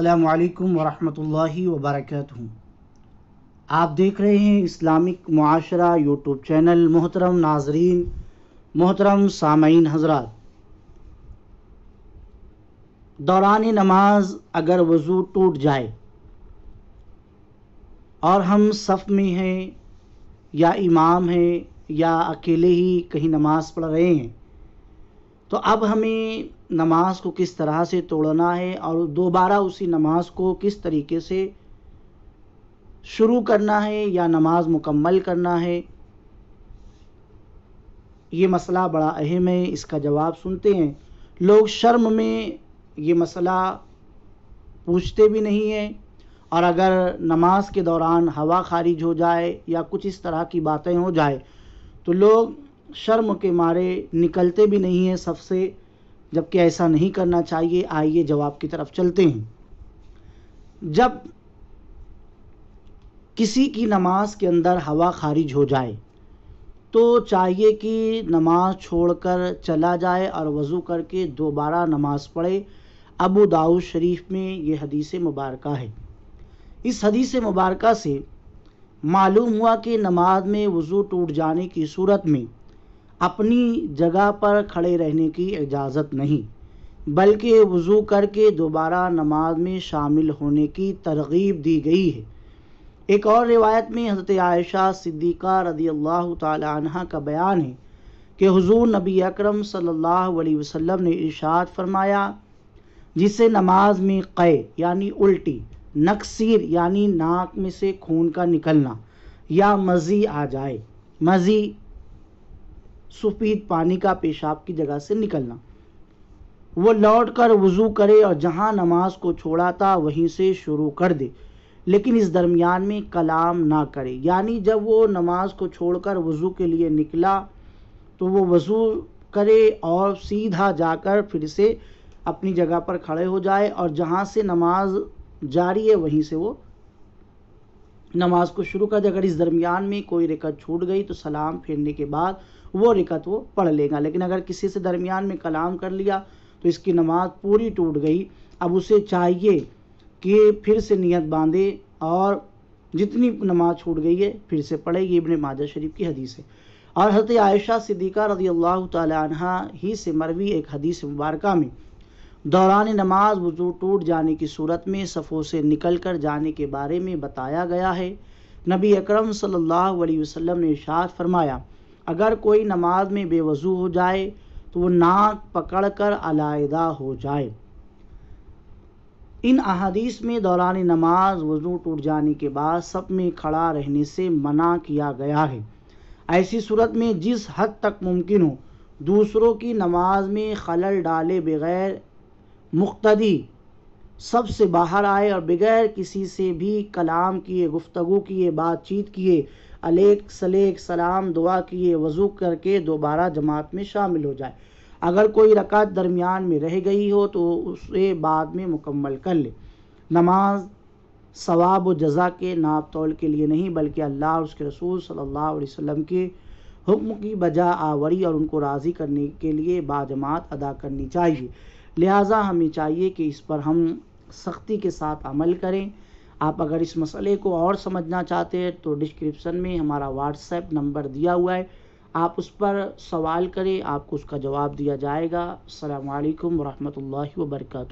अल्लाम वरहमतुल्लाहि वबरकatuh आप देख रहे हैं इस्लामिक माशरा यूट्यूब चैनल मोहतरम नाजरीन मोहतरम सामीन हजरत दौरान नमाज अगर वज़ू टूट जाए और हम सफ़ में हैं या इमाम हैं या अकेले ही कहीं नमाज़ पढ़ रहे हैं तो अब हमें नमाज को किस तरह से तोड़ना है और दोबारा उसी नमाज को किस तरीके से शुरू करना है या नमाज मुकम्मल करना है ये मसला बड़ा अहम है इसका जवाब सुनते हैं लोग शर्म में ये मसला पूछते भी नहीं हैं और अगर नमाज के दौरान हवा खारिज हो जाए या कुछ इस तरह की बातें हो जाए तो लोग शर्म के मारे निकलते भी नहीं हैं सबसे जबकि ऐसा नहीं करना चाहिए आइए जवाब की तरफ चलते हैं जब किसी की नमाज के अंदर हवा खारिज हो जाए तो चाहिए कि नमाज छोड़कर चला जाए और वज़ू करके दोबारा नमाज पढ़े अबू दाऊद शरीफ में ये हदीस मुबारक है इस हदीस मुबारक से मालूम हुआ कि नमाज में वज़ू टूट जाने की सूरत में अपनी जगह पर खड़े रहने की इजाज़त नहीं बल्कि वज़ू करके दोबारा नमाज में शामिल होने की तरगीब दी गई है एक और रिवायत में हज़रत आयशा सिद्दीक़ा रदी अल्लाह तह का बयान है कि हुजूर नबी अकरम सल्लल्लाहु अलैहि वसल्लम ने इशात फरमाया जिसे नमाज में क़य यानी उल्टी नक्सीर यानी नाक में से खून का निकलना या मज़ी आ जाए मज़ी सफ़ेद पानी का पेशाब की जगह से निकलना वो लौट कर वज़ू करे और जहाँ नमाज को छोड़ा था वहीं से शुरू कर दे लेकिन इस दरमियान में कलाम ना करे यानी जब वो नमाज को छोड़कर वज़ू के लिए निकला तो वो वज़ू करे और सीधा जाकर फिर से अपनी जगह पर खड़े हो जाए और जहाँ से नमाज जारी है वहीं से वो नमाज को शुरू कर दे अगर इस दरमियान में कोई रिकत छूट गई तो सलाम फेरने के बाद वो रिकत वो पढ़ लेगा लेकिन अगर किसी से दरमियान में कलाम कर लिया तो इसकी नमाज पूरी टूट गई अब उसे चाहिए कि फिर से नियत बांधे और जितनी नमाज छूट गई है फिर से पढ़ेगी इबन माजा शरीफ की हदीस है और हजरत आयशा सिद्दीक़ा रजी अल्लाह तहा ही से मरवी एक हदीस मुबारक में दौरान नमाज वजू टूट जाने की सूरत में सफ़ों से निकल कर जाने के बारे में बताया गया है नबी अकरम सल्लल्लाहु अलैहि वसल्लम ने इशाद फरमाया अगर कोई नमाज में बेवजू हो जाए तो वो नाक पकड़ कर अलायदा हो जाए इन अहादीस में दौरान नमाज वजू टूट जाने के बाद सब में खड़ा रहने से मना किया गया है ऐसी सूरत में जिस हद तक मुमकिन हो दूसरों की नमाज में खलल डाले बगैर मुख्तदी सब से बाहर आए और बगैर किसी से भी कलाम किए गुफ्तु किए बातचीत किए अलेक सलेक सलाम दुआ किए वज़ू करके दोबारा जमात में शामिल हो जाए अगर कोई रकात दरमियान में रह गई हो तो उसे बाद में मुकम्मल कर ले नमाज सवाब व जज़ा के नाप तोल के लिए नहीं बल्कि अल्लाह और उसके रसूल सल्ला अलैहि के हुक्म की बजा आवरी और उनको राज़ी करने के लिए बाजमात अदा करनी चाहिए लिहाजा हमें चाहिए कि इस पर हम सख्ती के साथ अमल करें आप अगर इस मसले को और समझना चाहते हैं तो डिस्क्रिप्शन में हमारा व्हाट्सएप नंबर दिया हुआ है आप उस पर सवाल करें आपको उसका जवाब दिया जाएगा अल्लाम वरहमल वर्का